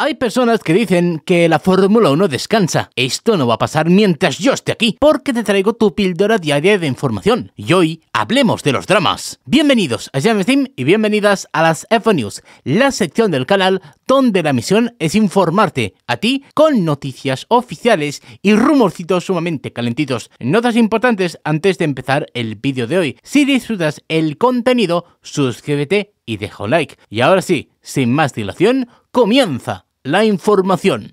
Hay personas que dicen que la Fórmula 1 descansa. Esto no va a pasar mientras yo esté aquí, porque te traigo tu píldora diaria de información. Y hoy hablemos de los dramas. Bienvenidos a James y bienvenidas a las f News, la sección del canal donde la misión es informarte a ti con noticias oficiales y rumorcitos sumamente calentitos. Notas importantes antes de empezar el vídeo de hoy. Si disfrutas el contenido, suscríbete y deja un like. Y ahora sí, sin más dilación, comienza la información.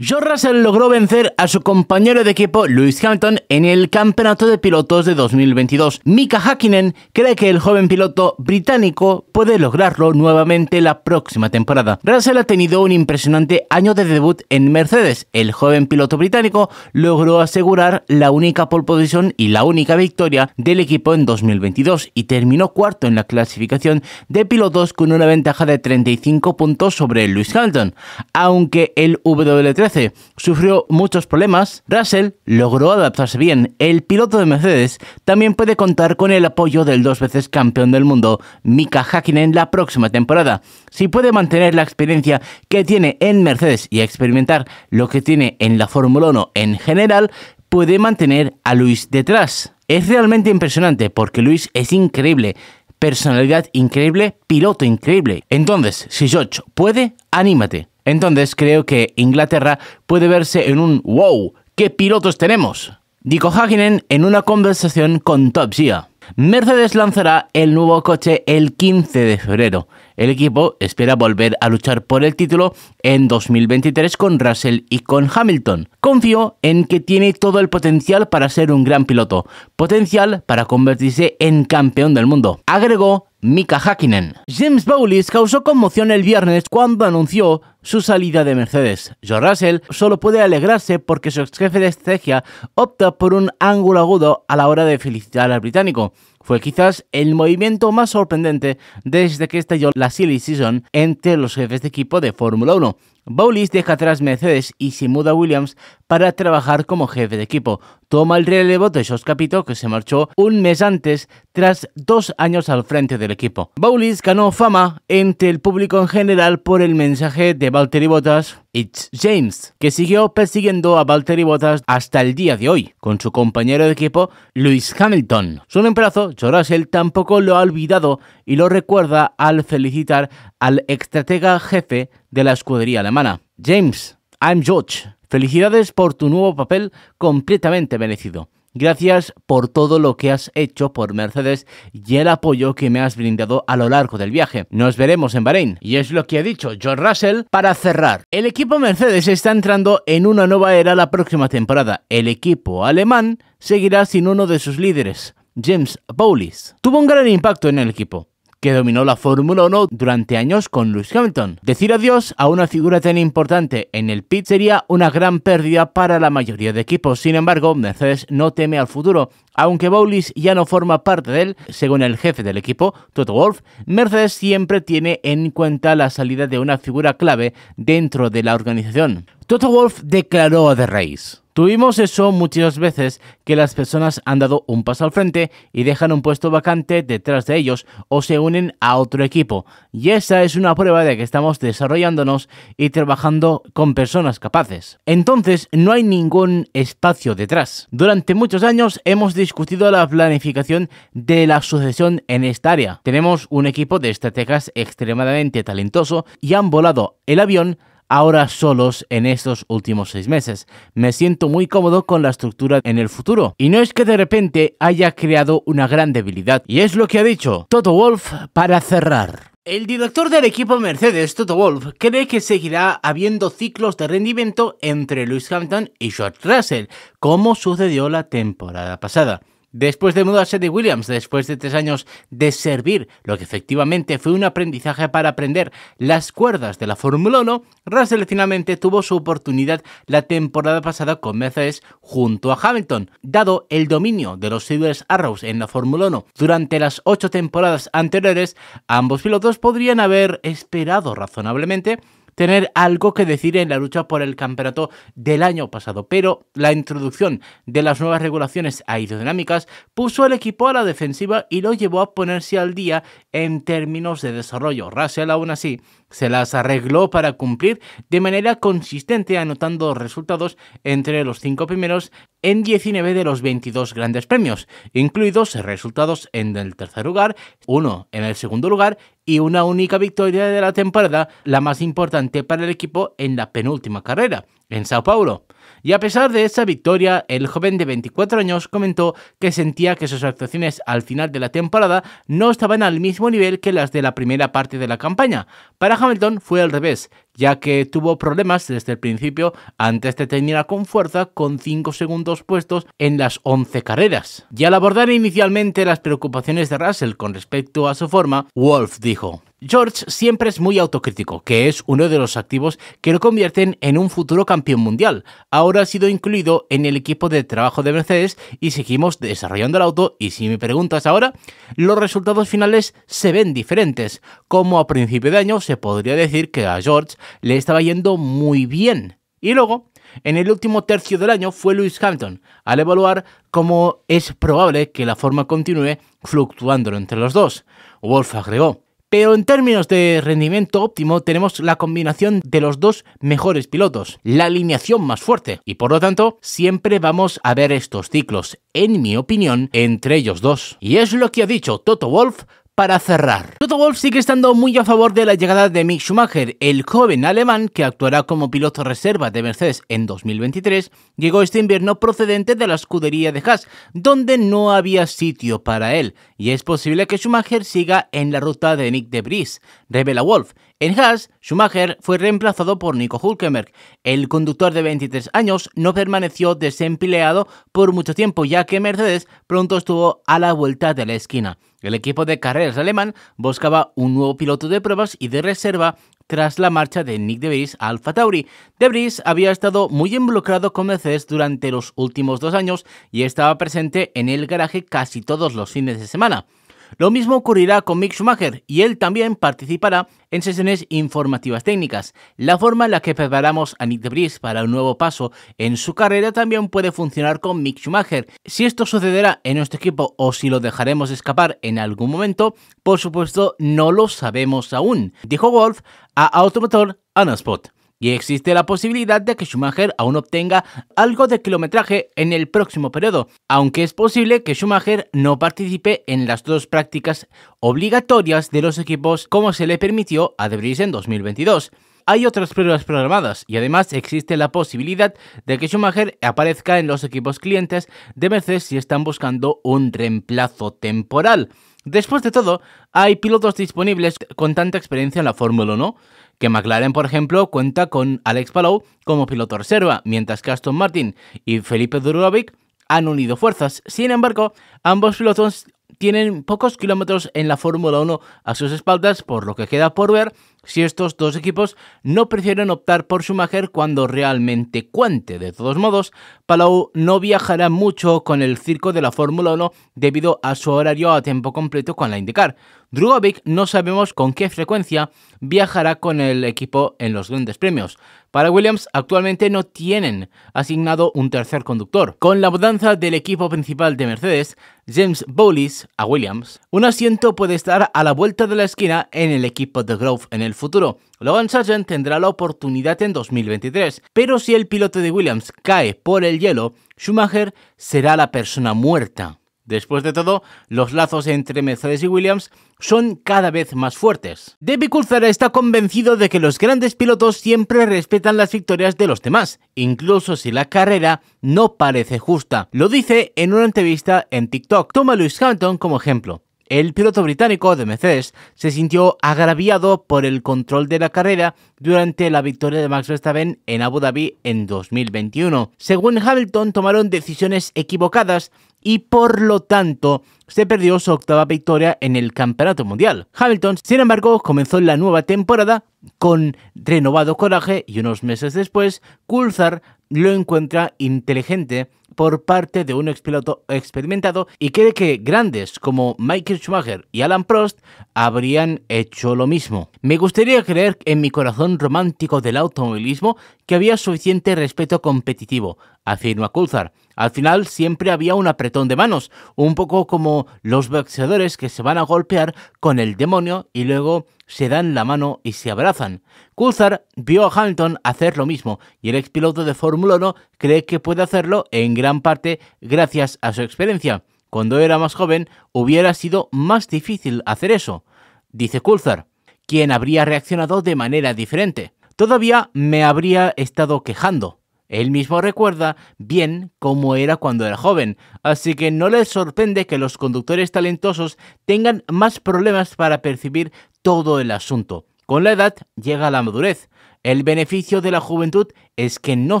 George Russell logró vencer a su compañero de equipo Lewis Hamilton en el Campeonato de Pilotos de 2022. Mika Hakkinen cree que el joven piloto británico puede lograrlo nuevamente la próxima temporada. Russell ha tenido un impresionante año de debut en Mercedes. El joven piloto británico logró asegurar la única pole position y la única victoria del equipo en 2022 y terminó cuarto en la clasificación de pilotos con una ventaja de 35 puntos sobre Lewis Hamilton, aunque el W3 sufrió muchos problemas, Russell logró adaptarse bien. El piloto de Mercedes también puede contar con el apoyo del dos veces campeón del mundo, Mika Hakkinen, la próxima temporada. Si puede mantener la experiencia que tiene en Mercedes y experimentar lo que tiene en la Fórmula 1 en general, puede mantener a Luis detrás. Es realmente impresionante porque Luis es increíble personalidad increíble, piloto increíble. Entonces, si George puede, anímate. Entonces creo que Inglaterra puede verse en un wow, ¿qué pilotos tenemos? Dijo Haginen en una conversación con Top Gear. Mercedes lanzará el nuevo coche el 15 de febrero. El equipo espera volver a luchar por el título en 2023 con Russell y con Hamilton. Confío en que tiene todo el potencial para ser un gran piloto, potencial para convertirse en campeón del mundo, agregó Mika Hakkinen. James Bowles causó conmoción el viernes cuando anunció su salida de Mercedes. George Russell solo puede alegrarse porque su ex jefe de estrategia opta por un ángulo agudo a la hora de felicitar al británico. Fue quizás el movimiento más sorprendente desde que estalló la silly season entre los jefes de equipo de Fórmula 1. Bowlis deja atrás Mercedes y se muda a Williams para trabajar como jefe de equipo, toma el relevo de Jos Capito, que se marchó un mes antes tras dos años al frente del equipo. Bowlis ganó fama entre el público en general por el mensaje de Valtteri Bottas It's James, que siguió persiguiendo a Valtteri Bottas hasta el día de hoy, con su compañero de equipo Lewis Hamilton. Su emplazo, George Russell, tampoco lo ha olvidado y lo recuerda al felicitar al estratega jefe de la escudería alemana. James, I'm George. Felicidades por tu nuevo papel completamente merecido. Gracias por todo lo que has hecho por Mercedes y el apoyo que me has brindado a lo largo del viaje. Nos veremos en Bahrein. Y es lo que ha dicho George Russell para cerrar. El equipo Mercedes está entrando en una nueva era la próxima temporada. El equipo alemán seguirá sin uno de sus líderes, James Bowles. Tuvo un gran impacto en el equipo que dominó la Fórmula 1 durante años con Lewis Hamilton. Decir adiós a una figura tan importante en el pit sería una gran pérdida para la mayoría de equipos. Sin embargo, Mercedes no teme al futuro. Aunque Bowlis ya no forma parte de él, según el jefe del equipo, Toto Wolf, Mercedes siempre tiene en cuenta la salida de una figura clave dentro de la organización. Toto Wolf declaró a The Race. Tuvimos eso muchas veces que las personas han dado un paso al frente y dejan un puesto vacante detrás de ellos o se unen a otro equipo. Y esa es una prueba de que estamos desarrollándonos y trabajando con personas capaces. Entonces no hay ningún espacio detrás. Durante muchos años hemos discutido la planificación de la sucesión en esta área. Tenemos un equipo de estrategas extremadamente talentoso y han volado el avión ahora solos en estos últimos seis meses. Me siento muy cómodo con la estructura en el futuro. Y no es que de repente haya creado una gran debilidad. Y es lo que ha dicho Toto Wolf para cerrar. El director del equipo Mercedes, Toto Wolf, cree que seguirá habiendo ciclos de rendimiento entre Lewis Hampton y George Russell, como sucedió la temporada pasada. Después de mudarse de Williams, después de tres años de servir lo que efectivamente fue un aprendizaje para aprender las cuerdas de la Fórmula 1, Russell finalmente tuvo su oportunidad la temporada pasada con Mercedes junto a Hamilton. Dado el dominio de los Silver Arrows en la Fórmula 1 durante las ocho temporadas anteriores, ambos pilotos podrían haber esperado razonablemente tener algo que decir en la lucha por el campeonato del año pasado, pero la introducción de las nuevas regulaciones aerodinámicas puso al equipo a la defensiva y lo llevó a ponerse al día en términos de desarrollo. Russell aún así se las arregló para cumplir de manera consistente anotando resultados entre los cinco primeros en 19 de los 22 grandes premios, incluidos resultados en el tercer lugar, uno en el segundo lugar y una única victoria de la temporada, la más importante para el equipo en la penúltima carrera en Sao Paulo. Y a pesar de esa victoria, el joven de 24 años comentó que sentía que sus actuaciones al final de la temporada no estaban al mismo nivel que las de la primera parte de la campaña. Para Hamilton fue al revés, ya que tuvo problemas desde el principio antes de terminar con fuerza con 5 segundos puestos en las 11 carreras. Y al abordar inicialmente las preocupaciones de Russell con respecto a su forma, Wolf dijo, George siempre es muy autocrítico, que es uno de los activos que lo convierten en un futuro campeón mundial. Ahora ha sido incluido en el equipo de trabajo de Mercedes y seguimos desarrollando el auto y si me preguntas ahora, los resultados finales se ven diferentes. Como a principio de año se podría decir que a George le estaba yendo muy bien. Y luego, en el último tercio del año fue Lewis Hamilton, al evaluar cómo es probable que la forma continúe fluctuando entre los dos. Wolf agregó, pero en términos de rendimiento óptimo tenemos la combinación de los dos mejores pilotos, la alineación más fuerte, y por lo tanto siempre vamos a ver estos ciclos, en mi opinión, entre ellos dos. Y es lo que ha dicho Toto Wolf para cerrar. Toto Wolf sigue estando muy a favor de la llegada de Mick Schumacher, el joven alemán que actuará como piloto reserva de Mercedes en 2023, llegó este invierno procedente de la escudería de Haas, donde no había sitio para él, y es posible que Schumacher siga en la ruta de Nick de Vries, revela Wolf. En Haas, Schumacher fue reemplazado por Nico Hulkenberg. El conductor de 23 años no permaneció desempleado por mucho tiempo, ya que Mercedes pronto estuvo a la vuelta de la esquina. El equipo de carreras alemán buscaba un nuevo piloto de pruebas y de reserva tras la marcha de Nick De Vries a Alfa Tauri. De Vries había estado muy involucrado con Mercedes durante los últimos dos años y estaba presente en el garaje casi todos los fines de semana. Lo mismo ocurrirá con Mick Schumacher y él también participará en sesiones informativas técnicas. La forma en la que preparamos a Nick Debris para un nuevo paso en su carrera también puede funcionar con Mick Schumacher. Si esto sucederá en nuestro equipo o si lo dejaremos escapar en algún momento, por supuesto no lo sabemos aún, dijo Wolf a Automotor Anaspot y existe la posibilidad de que Schumacher aún obtenga algo de kilometraje en el próximo periodo, aunque es posible que Schumacher no participe en las dos prácticas obligatorias de los equipos como se le permitió a De en 2022 hay otras pruebas programadas y además existe la posibilidad de que Schumacher aparezca en los equipos clientes de Mercedes si están buscando un reemplazo temporal. Después de todo, hay pilotos disponibles con tanta experiencia en la Fórmula 1, que McLaren, por ejemplo, cuenta con Alex Palou como piloto reserva, mientras que Aston Martin y Felipe Durovic han unido fuerzas. Sin embargo, ambos pilotos tienen pocos kilómetros en la Fórmula 1 a sus espaldas, por lo que queda por ver si estos dos equipos no prefieren optar por Schumacher cuando realmente cuente. De todos modos, Palau no viajará mucho con el circo de la Fórmula 1 debido a su horario a tiempo completo con la Indicar. Drugovic no sabemos con qué frecuencia viajará con el equipo en los grandes premios. Para Williams actualmente no tienen asignado un tercer conductor. Con la mudanza del equipo principal de Mercedes, James Bowles a Williams, un asiento puede estar a la vuelta de la esquina en el equipo de Grove en el futuro. Logan Sargent tendrá la oportunidad en 2023, pero si el piloto de Williams cae por el hielo, Schumacher será la persona muerta. Después de todo, los lazos entre Mercedes y Williams son cada vez más fuertes. David Coulthard está convencido de que los grandes pilotos siempre respetan las victorias de los demás, incluso si la carrera no parece justa. Lo dice en una entrevista en TikTok. Toma a Lewis Hamilton como ejemplo. El piloto británico de Mercedes se sintió agraviado por el control de la carrera durante la victoria de Max Verstappen en Abu Dhabi en 2021. Según Hamilton, tomaron decisiones equivocadas y por lo tanto se perdió su octava victoria en el Campeonato Mundial. Hamilton, sin embargo, comenzó la nueva temporada con renovado coraje y unos meses después, Coulthard lo encuentra inteligente por parte de un expiloto experimentado y cree que grandes como Michael Schumacher y Alan Prost habrían hecho lo mismo. Me gustaría creer en mi corazón romántico del automovilismo que había suficiente respeto competitivo, afirma Coulthard. Al final siempre había un apretón de manos, un poco como los boxeadores que se van a golpear con el demonio y luego se dan la mano y se abrazan. Coulthard vio a Hamilton hacer lo mismo y el expiloto de Fórmula 1 cree que puede hacerlo en gran parte gracias a su experiencia. Cuando era más joven hubiera sido más difícil hacer eso, dice Coulthard, quien habría reaccionado de manera diferente. Todavía me habría estado quejando, él mismo recuerda bien cómo era cuando era joven, así que no les sorprende que los conductores talentosos tengan más problemas para percibir todo el asunto. Con la edad llega la madurez. El beneficio de la juventud es que no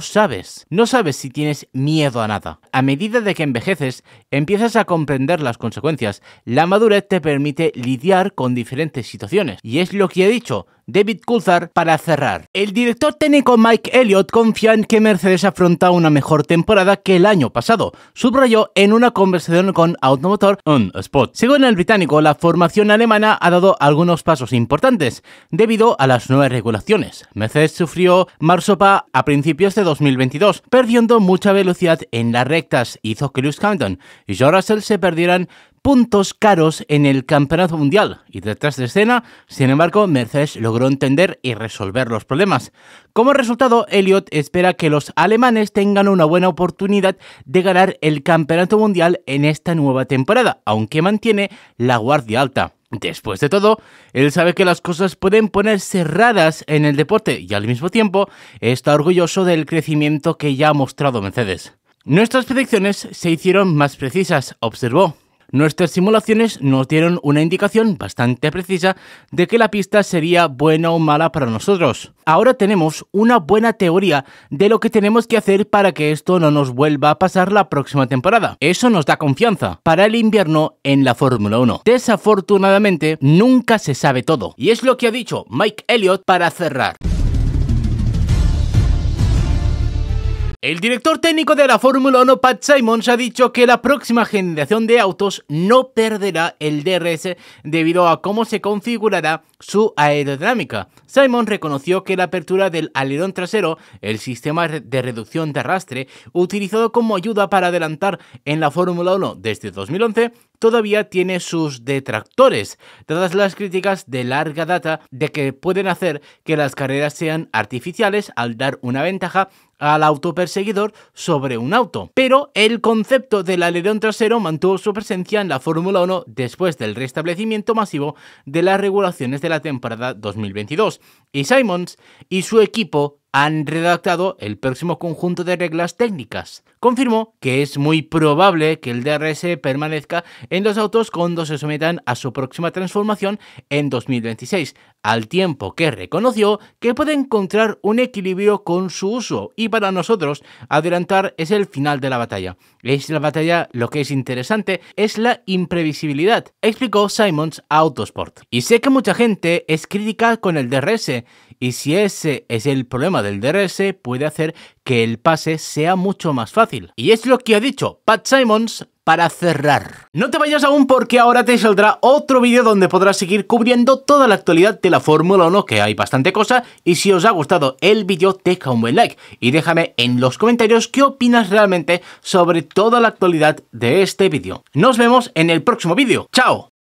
sabes, no sabes si tienes miedo a nada. A medida de que envejeces, empiezas a comprender las consecuencias. La madurez te permite lidiar con diferentes situaciones. Y es lo que ha dicho, David Coulthard para cerrar. El director técnico Mike Elliott confía en que Mercedes afronta una mejor temporada que el año pasado, subrayó en una conversación con Automotor on Spot. Según el británico, la formación alemana ha dado algunos pasos importantes debido a las nuevas regulaciones. Mercedes sufrió marsopa a principios de 2022, perdiendo mucha velocidad en las rectas. Hizo que Lewis Hamilton y George Russell se perdieran puntos caros en el campeonato mundial y detrás de escena, sin embargo, Mercedes logró entender y resolver los problemas. Como resultado, Elliot espera que los alemanes tengan una buena oportunidad de ganar el campeonato mundial en esta nueva temporada, aunque mantiene la guardia alta. Después de todo, él sabe que las cosas pueden ponerse raras en el deporte y al mismo tiempo está orgulloso del crecimiento que ya ha mostrado Mercedes. Nuestras predicciones se hicieron más precisas, observó. Nuestras simulaciones nos dieron una indicación bastante precisa de que la pista sería buena o mala para nosotros. Ahora tenemos una buena teoría de lo que tenemos que hacer para que esto no nos vuelva a pasar la próxima temporada. Eso nos da confianza para el invierno en la Fórmula 1. Desafortunadamente, nunca se sabe todo. Y es lo que ha dicho Mike Elliott para cerrar. El director técnico de la Fórmula 1, Pat Simons, ha dicho que la próxima generación de autos no perderá el DRS debido a cómo se configurará su aerodinámica. Simons reconoció que la apertura del alerón trasero, el sistema de reducción de arrastre utilizado como ayuda para adelantar en la Fórmula 1 desde 2011, todavía tiene sus detractores, dadas las críticas de larga data de que pueden hacer que las carreras sean artificiales al dar una ventaja al auto perseguidor sobre un auto. Pero el concepto del alerón trasero mantuvo su presencia en la Fórmula 1 después del restablecimiento masivo de las regulaciones de la temporada 2022, y Simons y su equipo han redactado el próximo conjunto de reglas técnicas. Confirmó que es muy probable que el DRS permanezca en los autos cuando se sometan a su próxima transformación en 2026, al tiempo que reconoció que puede encontrar un equilibrio con su uso y para nosotros adelantar es el final de la batalla. Es la batalla lo que es interesante, es la imprevisibilidad, explicó Simons a Autosport. Y sé que mucha gente es crítica con el DRS y si ese es el problema del DRS puede hacer que el pase sea mucho más fácil. Y es lo que ha dicho Pat Simons para cerrar. No te vayas aún porque ahora te saldrá otro vídeo donde podrás seguir cubriendo toda la actualidad de la Fórmula 1, que hay bastante cosa, y si os ha gustado el vídeo deja un buen like y déjame en los comentarios qué opinas realmente sobre toda la actualidad de este vídeo. Nos vemos en el próximo vídeo. ¡Chao!